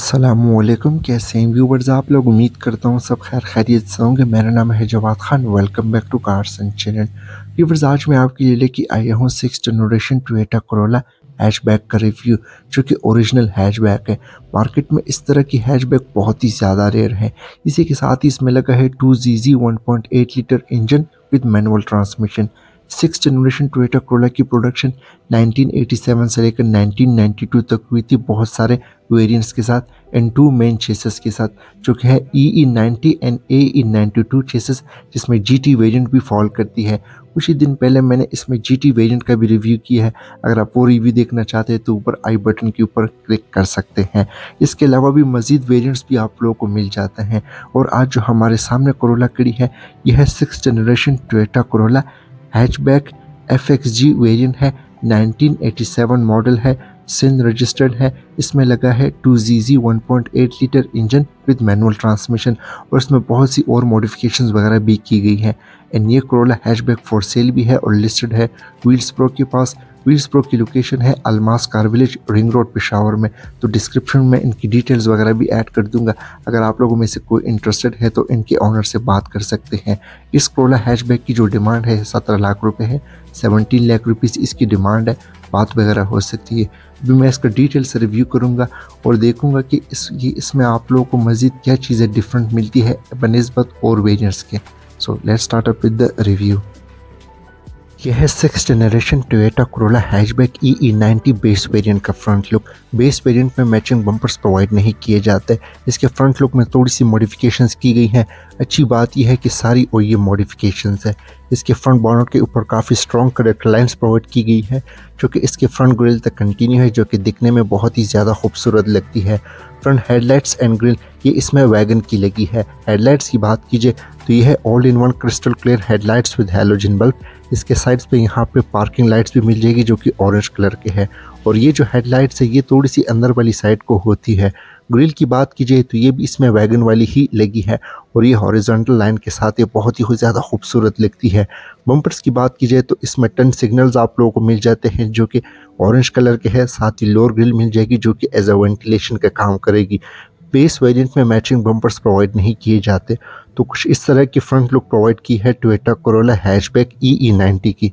असलम कैसे हैं व्यूवर्स आप लोग उम्मीद करता हूँ सब खैर खैरियत से होंगे मेरा नाम है Jawad Khan welcome back to cars and channel viewers आज मैं आपके लिए लेके आया हूँ six generation Toyota Corolla hatchback का रिव्यू जो कि ओरिजिनल हैचबैक है मार्केट में इस तरह की हैचबैक बहुत ही ज़्यादा रेयर है इसी के साथ ही इसमें लगा है two G G one point eight litre engine with manual transmission six generation Toyota Corolla की प्रोडक्शन 1987 से लेकर 1992 तक हुई थी बहुत सारे वेरिएंट्स के साथ एंड टू मेन चेसेस के साथ जो कि है E E ninety and A E ninety two chassis जिसमें जी टी वेरियंट भी फॉल करती है कुछ ही दिन पहले मैंने इसमें जी टी वेरियंट का भी रिव्यू किया है अगर आप वो रिव्यू देखना चाहते हैं तो ऊपर आई बटन के ऊपर क्लिक कर सकते हैं इसके अलावा भी मज़ीद वेरियंट्स भी आप लोगों को मिल जाते हैं और आज जो हमारे सामने करोला कड़ी है यह है six generation Toyota Corolla hatchback F X G variant है 1987 मॉडल है सिंध रजिस्टर्ड है इसमें लगा है two G G one point eight litre engine with manual transmission और इसमें बहुत सी और मॉडिफिकेशन वगैरह भी की गई हैं एंड ये करोला हैचबैक फॉर सेल भी है और लिस्टेड है व्हील्स प्रो के पास प्रो की लोकेशन है Almas car village ring road Peshawar में तो डिस्क्रिप्शन में इनकी डिटेल्स वगैरह भी ऐड कर दूंगा अगर आप लोगों में से कोई इंटरेस्टेड है तो इनके ऑनर से बात कर सकते हैं इस क्रोला हैचबैक की जो डिमांड है सत्रह लाख रुपये है सेवनटीन लाख रुपीज़ इसकी डिमांड है बात वगैरह हो सकती है भी मैं इसका डिटेल से रिव्यू करूँगा और देखूँगा कि इस ये इसमें आप लोगों को मज़ीद क्या चीज़ें डिफरेंट मिलती है बनस्बत और वेजर्स के so let's start up with the review यह है six generation Toyota Corolla hatchback E E ninety base variant का फ्रंट लुक बेस वेरिएंट में मैचिंग बम्पर्स प्रोवाइड नहीं किए जाते इसके फ्रंट लुक में थोड़ी सी मॉडिफिकेशंस की गई हैं अच्छी बात यह है कि सारी ओ ये मॉडिफिकेशंस है इसके फ्रंट बॉनट के ऊपर काफ़ी स्ट्रॉन्ग करेक्ट लाइन्स प्रोवाइड की गई है जो कि इसके फ्रंट ग्रिल तक कंटिन्यू है जो कि दिखने में बहुत ही ज़्यादा खूबसूरत लगती है फ्रंट हेडलाइट्स एंड ग्रिल ये इसमें वैगन की लगी है हेडलाइट्स की बात कीजिए तो यह है all in one crystal clear headlights with halogen bulb इसके साइड्स पे यहाँ पे पार्किंग लाइट्स भी मिल जाएगी जो कि ऑरेंज कलर के हैं और ये जो हेडलाइट्स है ये थोड़ी सी अंदर वाली साइड को होती है ग्रिल की बात की जाए तो ये भी इसमें वैगन वाली ही लगी है और ये हॉरिजॉन्टल लाइन के साथ ये बहुत ही ज़्यादा खूबसूरत लगती है बम्पर्स की बात की जाए तो इसमें टन सिग्नल्स आप लोगों को मिल जाते हैं जो कि ऑरेंज कलर के हैं साथ ही लोअर ग्रिल मिल जाएगी जो कि एज अ वेंटिलेशन का काम करेगी बेस वेरिएंट में मैचिंग बम्पर्स प्रोवाइड नहीं किए जाते तो कुछ इस तरह की फ्रंट लुक प्रोवाइड की है Toyota Corolla hatchback E E ninety की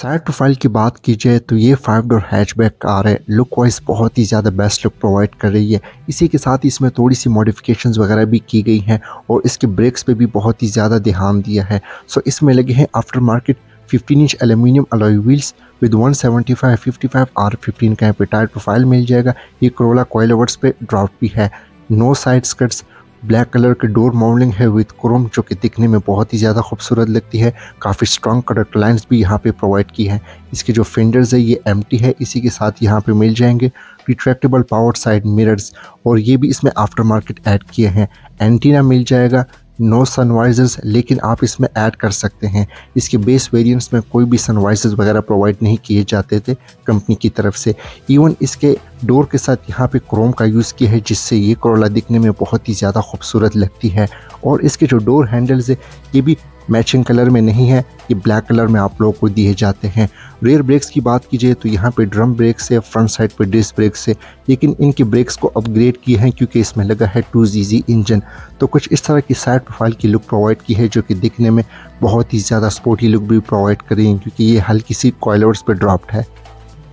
साइड प्रोफाइल की बात की जाए तो ये फाइव डोर हैचबैक कार है लुक वाइज बहुत ही ज़्यादा बेस्ट लुक प्रोवाइड कर रही है इसी के साथ इसमें थोड़ी सी मॉडिफिकेशन वगैरह भी की गई हैं और इसके ब्रेक्स पे भी बहुत ही ज़्यादा ध्यान दिया है सो इसमें लगे हैं after market fifteen inch aluminium alloy wheels with 175 five R fifteen का यहाँ पर टायर प्रोफाइल मिल जाएगा ये करोला कोयल ओवर्स पे ड्राफ्ट भी है no side skirts black colour के डोर मॉडलिंग है विद क्रोम जो कि दिखने में बहुत ही ज़्यादा खूबसूरत लगती है काफ़ी स्ट्रॉन्ग कलर लाइन्स भी यहाँ पे प्रोवाइड की है इसके जो फेंडर्स है ये एम है इसी के साथ यहाँ पे मिल जाएंगे रिट्रैक्टेबल पावर साइड मिरर्स और ये भी इसमें आफ्टर मार्केट ऐड किए हैं एंटीना मिल जाएगा नो सनवाइजर्स लेकिन आप इसमें ऐड कर सकते हैं इसके बेस वेरियंट्स में कोई भी सनवाइजर्स वगैरह प्रोवाइड नहीं किए जाते थे कंपनी की तरफ से इवन इसके डोर के साथ यहाँ पे क्रोम का यूज़ किया है जिससे ये करोला दिखने में बहुत ही ज़्यादा खूबसूरत लगती है और इसके जो डोर हैंडल्स है ये भी मैचिंग कलर में नहीं है ये ब्लैक कलर में आप लोगों को दिए जाते हैं रेयर ब्रेक्स की बात कीजिए तो यहाँ पे ड्रम ब्रेक्स है फ्रंट साइड पे डिस्क ब्रेक्स है लेकिन इनके ब्रेक्स को अपग्रेड किए हैं क्योंकि इसमें लगा है टू जी इंजन तो कुछ इस तरह की साइड प्रोफाइल की लुक प्रोवाइड की है जो कि दिखने में बहुत ही ज़्यादा स्पोर्टी लुक भी प्रोवाइड करेंगे क्योंकि ये हल्की सी कॉयलर्स पर ड्राफ्ट है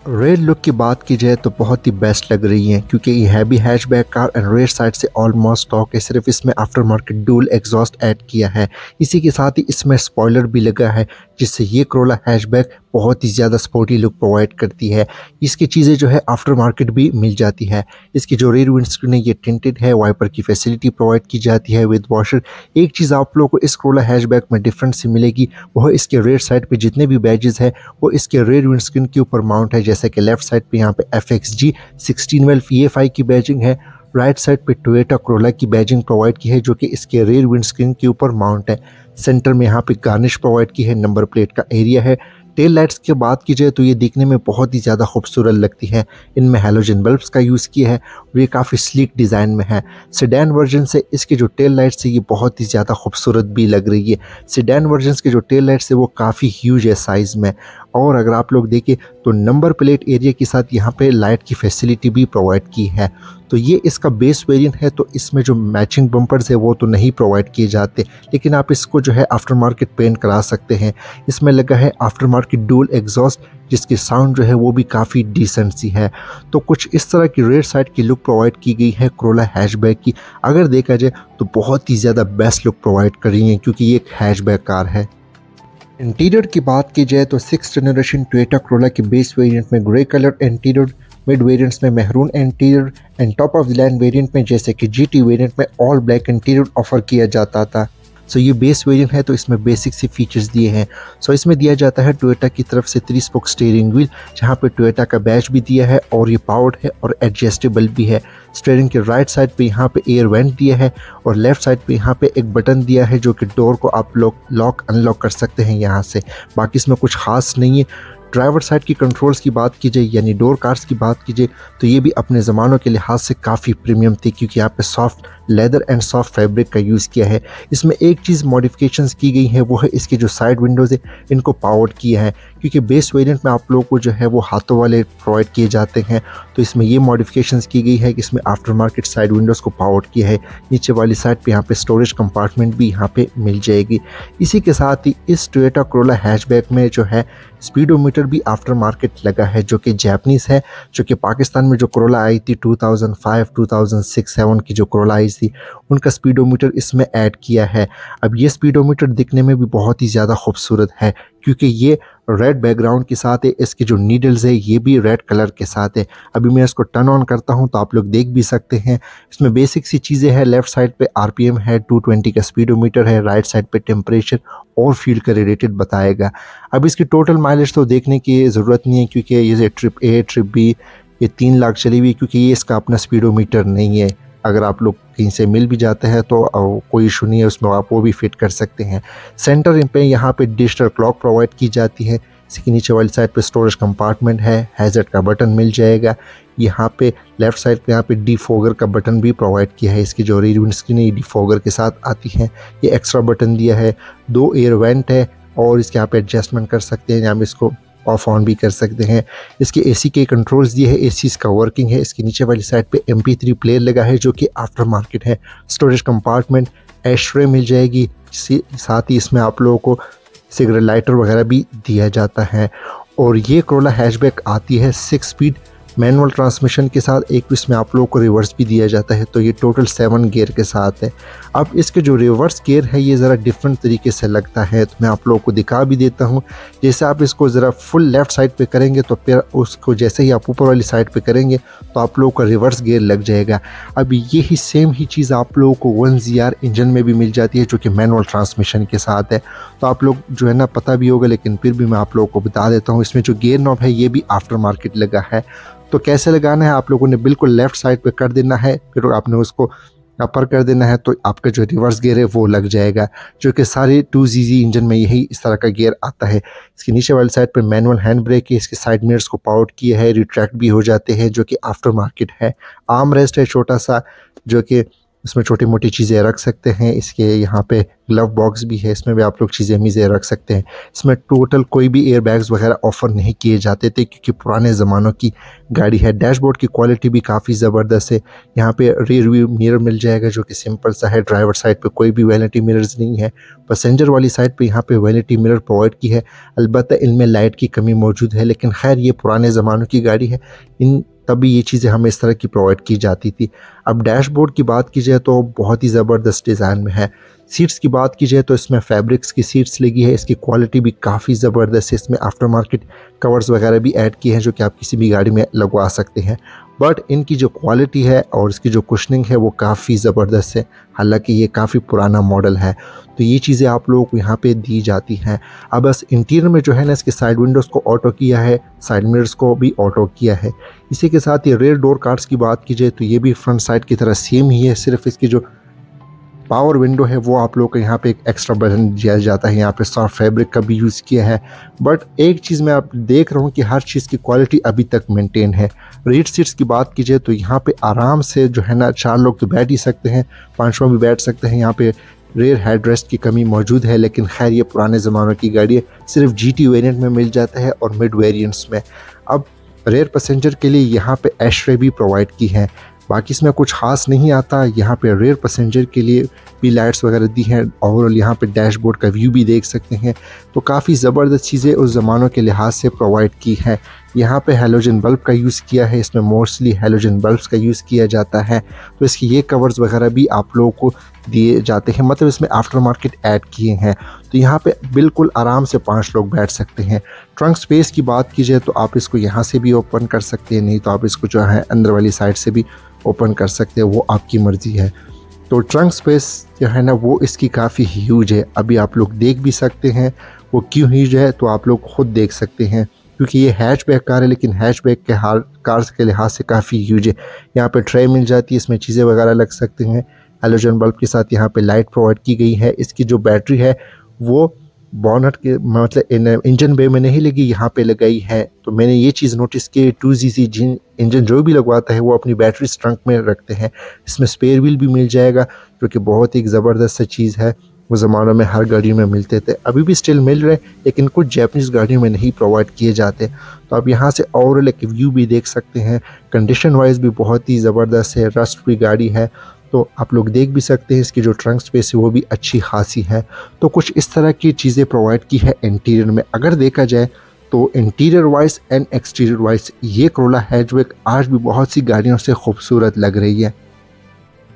रेयर लुक की बात की जाए तो बहुत ही बेस्ट लग रही है क्योंकि ये heavy hatchback car and rear side से ऑलमोस्ट स्टॉक है सिर्फ इसमें after market dual exhaust add किया है इसी के साथ ही इसमें स्पॉयलर भी लगा है जिससे ये करोला हैचबैक बहुत ही ज़्यादा स्पोर्टी लुक प्रोवाइड करती है इसकी चीज़ें जो है आफ्टर मार्केट भी मिल जाती है इसकी जो रेयर विंड स्क्रीन है ये टेंटेड है वाइपर की फैसिलिटी प्रोवाइड की जाती है विद वॉशर एक चीज़ आप लोगों को इस क्रोला हैशबैक में डिफरेंट से मिलेगी वह इसके रेयर साइड पर जितने भी बैजेज है वो इसके रेयर विंड स्क्रीन के ऊपर माउंट है जैसे कि लेफ्ट साइड पर यहाँ पे F X G sixteen valve E F I की बैजिंग है राइट साइड पे टोयोटा क्रोला की बैजिंग प्रोवाइड की है जो कि इसके रेयर विंडस्क्रीन के ऊपर माउंट है सेंटर में यहाँ पे गार्निश प्रोवाइड की है नंबर प्लेट का एरिया है टेल लाइट्स की बात की जाए तो ये देखने में बहुत ही ज़्यादा खूबसूरत लगती है इनमें हेलोजन बल्ब्स का यूज़ किया है और ये काफ़ी स्लीक डिज़ाइन में है सिडैन वर्जन से इसके जो टेल लाइट्स है ये बहुत ही ज़्यादा खूबसूरत भी लग रही है सिडैन वर्जन के जो टेल लाइट्स है वो काफ़ी ह्यूज है साइज़ में और अगर आप लोग देखें तो नंबर प्लेट एरिया के साथ यहाँ पर लाइट की फैसिलिटी भी प्रोवाइड की है तो ये इसका बेस वेरिएंट है तो इसमें जो मैचिंग बम्पर्स है वो तो नहीं प्रोवाइड किए जाते लेकिन आप इसको जो है आफ्टर मार्केट पेंट करा सकते हैं इसमें लगा है आफ्टर मार्केट डूल एग्जॉस्ट जिसकी साउंड जो है वो भी काफ़ी डिसेंट सी है तो कुछ इस तरह की रेड साइड की लुक प्रोवाइड की गई है क्रोला हैचबैक की अगर देखा जाए तो बहुत ही ज़्यादा बेस्ट लुक प्रोवाइड कर रही है क्योंकि ये एक हैचबैक कार है इंटीरियर की बात की जाए तो सिक्स जनरेशन टोयोटा क्रोला के बेस वेरिएंट में grey colour interior mid variants में maroon interior and top of the line variant में जैसे कि जीटी वेरिएंट में ऑल ब्लैक इंटीरियर ऑफर किया जाता था सो so, ये बेस वेरिएंट है तो इसमें बेसिक से फीचर्स दिए हैं सो so, इसमें दिया जाता है टोयोटा की तरफ से थ्री स्पोक स्टेयरिंग व्हील जहाँ पे टोयोटा का बैच भी दिया है और ये पावर्ड है और एडजस्टेबल भी है स्टेयरिंग के राइट साइड पे यहाँ पे एयर वेंट दिया है और लेफ्ट साइड पे यहाँ पे एक बटन दिया है जो कि डोर को आप लोग लॉक अनलॉक कर सकते हैं यहाँ से बाकी इसमें कुछ खास नहीं है ड्राइवर साइड की कंट्रोल्स की बात की जाए यानी डोर कार्स की बात की जाए तो ये भी अपने ज़मानों के लिहाज से काफ़ी प्रीमियम थी क्योंकि यहाँ पे soft leather and soft fabric का यूज़ किया है इसमें एक चीज़ मॉडिफिकेशन की गई है वो है इसके जो साइड विंडोज़ है इनको पावर्ड किया है क्योंकि बेस वेरिएंट में आप लोगों को जो है वो हाथों वाले प्रोवाइड किए जाते हैं तो इसमें ये मॉडिफिकेशन की गई है कि इसमें आफ्टर मार्केट साइड विंडोज़ को पावर्ड किया है नीचे वाली साइड पर यहाँ पर स्टोरेज कंपार्टमेंट भी यहाँ पर मिल जाएगी इसी के साथ ही इस टोयोटा करोला हैचबैक में जो है स्पीडोमीटर भी आफ्टर मार्केट लगा है जो कि जैपनीज़ है जो कि पाकिस्तान में जो करोला आई थी थाउजेंड सिक्स सेवन की जो करोला आई सी थी उनका स्पीडोमीटर इसमें ऐड किया है अब ये स्पीडोमीटर दिखने में भी बहुत ही ज़्यादा खूबसूरत है क्योंकि ये रेड बैकग्राउंड के साथ है इसके जो नीडल्स है ये भी रेड कलर के साथ है अभी मैं इसको टर्न ऑन करता हूँ तो आप लोग देख भी सकते हैं इसमें बेसिक सी चीज़ें हैं लेफ्ट साइड पे आरपीएम है 220 का स्पीडोमीटर है राइट साइड पे टेम्परेचर और फील्ड का रिलेटेड बताएगा अब इसकी टोटल माइलेज तो देखने की ज़रूरत नहीं है क्योंकि ये ट्रिप ए ट्रिप बी ये तीन लाख चली हुई क्योंकि ये इसका अपना स्पीडोमीटर नहीं है अगर आप लोग कहीं से मिल भी जाते हैं तो कोई इशू नहीं है उसमें आप वो भी फिट कर सकते हैं सेंटर पे यहाँ पे डिजिटल क्लॉक प्रोवाइड की जाती है इसके नीचे वाली साइड पे स्टोरेज कंपार्टमेंट है हैजर्ड का बटन मिल जाएगा यहाँ पे लेफ्ट साइड पे यहाँ पे डिफोगर का बटन भी प्रोवाइड किया है इसकी जो रेडियो स्क्रीन है डिफोगर के साथ आती है ये एक्स्ट्रा बटन दिया है दो एयर वेंट है और इसके यहाँ पे एडजस्टमेंट कर सकते हैं हम इसको ऑफ ऑन भी कर सकते हैं इसके एसी के कंट्रोल्स दिए हैं ए सी इसका वर्किंग है इसके नीचे वाली साइड पे एम पी थ्री प्लेयर लगा है जो कि आफ्टर मार्केट है स्टोरेज कंपार्टमेंट एशरे मिल जाएगी साथ ही इसमें आप लोगों को सिगरेट लाइटर वगैरह भी दिया जाता है और ये करोला हैचबैक आती है सिक्स स्पीड मैनुअल ट्रांसमिशन के साथ एक इसमें आप लोगों को रिवर्स भी दिया जाता है तो ये टोटल सेवन गियर के साथ है अब इसके जो रिवर्स गियर है ये ज़रा डिफरेंट तरीके से लगता है तो मैं आप लोगों को दिखा भी देता हूँ जैसे आप इसको ज़रा फुल लेफ़्ट साइड पर करेंगे तो फिर उसको जैसे ही आप ऊपर वाली साइड पर करेंगे तो आप लोगों का रिवर्स गेयर लग जाएगा अब यही सेम ही चीज़ आप लोगों को वन जी इंजन में भी मिल जाती है जो कि मैनुअल ट्रांसमिशन के साथ है तो आप लोग जो है ना पता भी होगा लेकिन फिर भी मैं आप लोगों को बता देता हूँ इसमें जो गेयर नॉब है ये भी आफ्टर मार्केट लगा है तो कैसे लगाना है आप लोगों ने बिल्कुल लेफ्ट साइड पर कर देना है फिर आपने उसको अपर कर देना है तो आपका जो रिवर्स गियर है वो लग जाएगा जो कि सारे टू जी इंजन में यही इस तरह का गियर आता है इसके नीचे वाली साइड पर मैनुअल हैंड ब्रेक है इसके साइड मिरर्स को पाउट किया है रिट्रैक्ट भी हो जाते हैं जो कि आफ्टर मार्केट है आर्म रेस्ट है छोटा सा जो कि इसमें छोटी मोटी चीज़ें रख सकते हैं इसके यहाँ पे ग्लव बॉक्स भी है इसमें भी आप लोग चीज़ें मीज़ें रख सकते हैं इसमें टोटल कोई भी एयर बैग्स वगैरह ऑफ़र नहीं किए जाते थे क्योंकि पुराने ज़मानों की गाड़ी है डैशबोर्ड की क्वालिटी भी काफ़ी ज़बरदस्त है यहाँ पे रियर व्यू मिरर मिल जाएगा जो कि सिंपल सा है ड्राइवर साइड पर कोई भी वैलिटी मिरर्स नहीं है पैसेंजर वाली साइड पर यहाँ पर वैलिटी मिररर प्रोवाइड की है अलबत् इनमें लाइट की कमी मौजूद है लेकिन खैर ये पुराने ज़मानों की गाड़ी है इन तभी ये चीज़ें हमें इस तरह की प्रोवाइड की जाती थी अब डैशबोर्ड की बात की जाए तो बहुत ही ज़बरदस्त डिज़ाइन में है सीट्स की बात की जाए तो इसमें फैब्रिक्स की सीट्स लगी है इसकी क्वालिटी भी काफ़ी ज़बरदस्त है इसमें आफ्टर मार्केट कवर्स वगैरह भी ऐड किए हैं जो कि आप किसी भी गाड़ी में लगवा सकते हैं बट इनकी जो क्वालिटी है और इसकी जो कुशनिंग है वो काफ़ी ज़बरदस्त है हालांकि ये काफ़ी पुराना मॉडल है तो ये चीज़ें आप लोगों को यहाँ पे दी जाती हैं अब बस इंटीरियर में जो है ना इसके साइड विंडोज़ को ऑटो किया है साइड मिरर्स को भी ऑटो किया है इसी के साथ ये रेयर डोर कार्ड्स की बात की जाए तो ये भी फ्रंट साइड की तरह सेम ही है सिर्फ इसकी जो पावर विंडो है वो आप लोग को यहाँ पे एक एक्स्ट्रा बटन दिया जाता है यहाँ पे सॉफ्ट फैब्रिक का भी यूज़ किया है बट एक चीज़ मैं आप देख रहा हूँ कि हर चीज़ की क्वालिटी अभी तक मेंटेन है रीड सीट्स की बात कीजिए तो यहाँ पे आराम से जो है ना चार लोग तो बैठ ही सकते हैं पाँचवा भी बैठ सकते हैं यहाँ पर रेयर रेस्ट की कमी मौजूद है लेकिन खैर ये पुराने ज़मानों की गाड़ी सिर्फ जी टी में मिल जाता है और मिड वेरियंट्स में अब रेयर पैसेंजर के लिए यहाँ पे एशरे भी प्रोवाइड की है बाकी इसमें कुछ खास नहीं आता यहाँ पे रेयर पैसेंजर के लिए भी लाइट्स वगैरह दी हैं ओवरऑल यहाँ पे डैशबोर्ड का व्यू भी देख सकते हैं तो काफ़ी ज़बरदस्त चीज़ें उस ज़मानों के लिहाज से प्रोवाइड की हैं यहाँ पे हेलोजन बल्ब का यूज़ किया है इसमें मोस्टली हेलोजन बल्ब्स का यूज़ किया जाता है तो इसके ये कवर्स वगैरह भी आप लोगों को दिए जाते हैं मतलब इसमें आफ्टर मार्केट ऐड किए हैं तो यहाँ पे बिल्कुल आराम से पांच लोग बैठ सकते हैं ट्रंक स्पेस की बात की जाए तो आप इसको यहाँ से भी ओपन कर सकते हैं नहीं तो आप इसको जो है अंदर वाली साइड से भी ओपन कर सकते हैं वो आपकी मर्ज़ी है तो ट्रंक स्पेस जो है ना वो इसकी काफ़ी ह्यूज है अभी आप लोग देख भी सकते हैं वो क्यों ह्यूज है तो आप लोग ख़ुद देख सकते हैं क्योंकि ये हैचबैक कार है लेकिन हैचबैक के हार कार्स के लिहाज से काफ़ी ह्यूज है यहाँ पे ट्रे मिल जाती है इसमें चीज़ें वगैरह लग सकते हैं एलोजन बल्ब के साथ यहाँ पे लाइट प्रोवाइड की गई है इसकी जो बैटरी है वो बॉनट के मतलब इंजन बे में नहीं लगी यहाँ पे लगाई है तो मैंने ये चीज़ नोटिस की टू जी सी जिन इंजन जो भी लगवाता है वो अपनी बैटरी ट्रंक में रखते हैं इसमें स्पेयर व्हील भी मिल जाएगा जो कि बहुत ही ज़बरदस्त चीज़ है वो ज़मानों में हर गाड़ी में मिलते थे अभी भी स्टिल मिल रहे लेकिन कुछ जैपनीज़ गाड़ियों में नहीं प्रोवाइड किए जाते तो आप यहाँ से ओवरऑल एक व्यू भी देख सकते हैं कंडीशन वाइज भी बहुत ही ज़बरदस्त है रस्ट फ्री गाड़ी है तो आप लोग देख भी सकते हैं इसकी जो ट्रंक स्पेस है वो भी अच्छी खासी है तो कुछ इस तरह की चीज़ें प्रोवाइड की है इंटीरियर में अगर देखा जाए तो interior wise and exterior wise ये करोला हैचबैक आज भी बहुत सी गाड़ियों से खूबसूरत लग रही है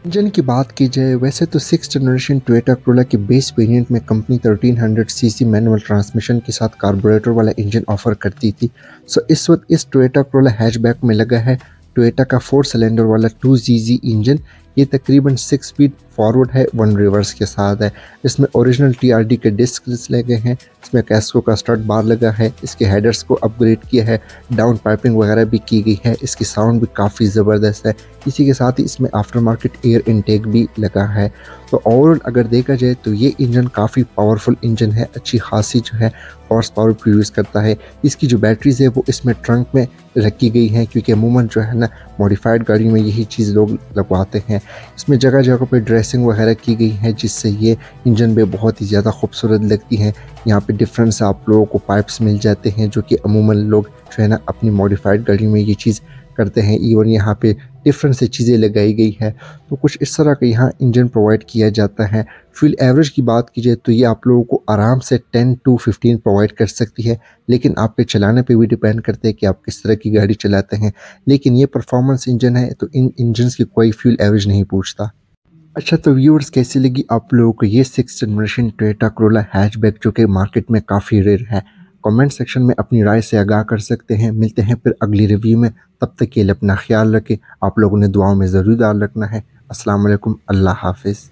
इंजन की बात की जाए वैसे तो सिक्स जनरेशन टोयोटा क्रोला के बेस वेरिएंट में कंपनी 1300 सीसी मैनुअल ट्रांसमिशन के साथ कार्बोरेटर वाला इंजन ऑफर करती थी सो इस वक्त इस टोयोटा क्रोला हैचबैक में लगा है टोयोटा का फोर सिलेंडर वाला टू इंजन ये तकरीबन सिक्स फीट फॉरवर्ड है वन रिवर्स के साथ है इसमें ओरिजिनल टीआरडी के डिस्क लगे हैं इसमें कैस्को का स्टड बार लगा है इसके हेडर्स को अपग्रेड किया है डाउन पाइपिंग वगैरह भी की गई है इसकी साउंड भी काफ़ी ज़बरदस्त है इसी के साथ ही इसमें आफ्टर मार्केट एयर इनटेक भी लगा है तो ओवरऑल अगर देखा जाए तो ये इंजन काफ़ी पावरफुल इंजन है अच्छी खासी जो है हॉर्स पावर प्रोड्यूस करता है इसकी जो बैटरीज है वो इसमें ट्रंक में रखी गई हैं क्योंकि अमूमन जो है ना मॉडिफाइड गाड़ी में यही चीज़ लोग लगवाते हैं इसमें जगह जगह पर ड्रेस ड्रेसिंग वगैरह की गई है जिससे ये इंजन पे बहुत ही ज़्यादा खूबसूरत लगती है यहाँ पे डिफरेंस आप लोगों को पाइप्स मिल जाते हैं जो कि अमूमन लोग जो है ना अपनी मॉडिफाइड गाड़ी में ये चीज़ करते हैं इवन यहाँ पे डिफरेंट से चीज़ें लगाई गई है तो कुछ इस तरह का यहाँ इंजन प्रोवाइड किया जाता है फ्यूल एवरेज की बात की जाए तो ये आप लोगों को आराम से 10 टू 15 प्रोवाइड कर सकती है लेकिन आपके चलाने पे भी डिपेंड करते हैं कि आप किस तरह की गाड़ी चलाते हैं लेकिन ये परफॉर्मेंस इंजन है तो इन इंजन की कोई फ्यूल एवरेज नहीं पूछता अच्छा तो व्यूअर्स कैसी लगी आप लोगों को ये six generation Toyota Corolla hatchback जो कि मार्केट में काफ़ी रेयर है कमेंट सेक्शन में अपनी राय से आगाह कर सकते हैं मिलते हैं फिर अगली रिव्यू में तब तक के लिए अपना ख्याल रखें आप लोगों ने दुआओं में ज़रूर डाल रखना है असलम अल्लाह हाफिज़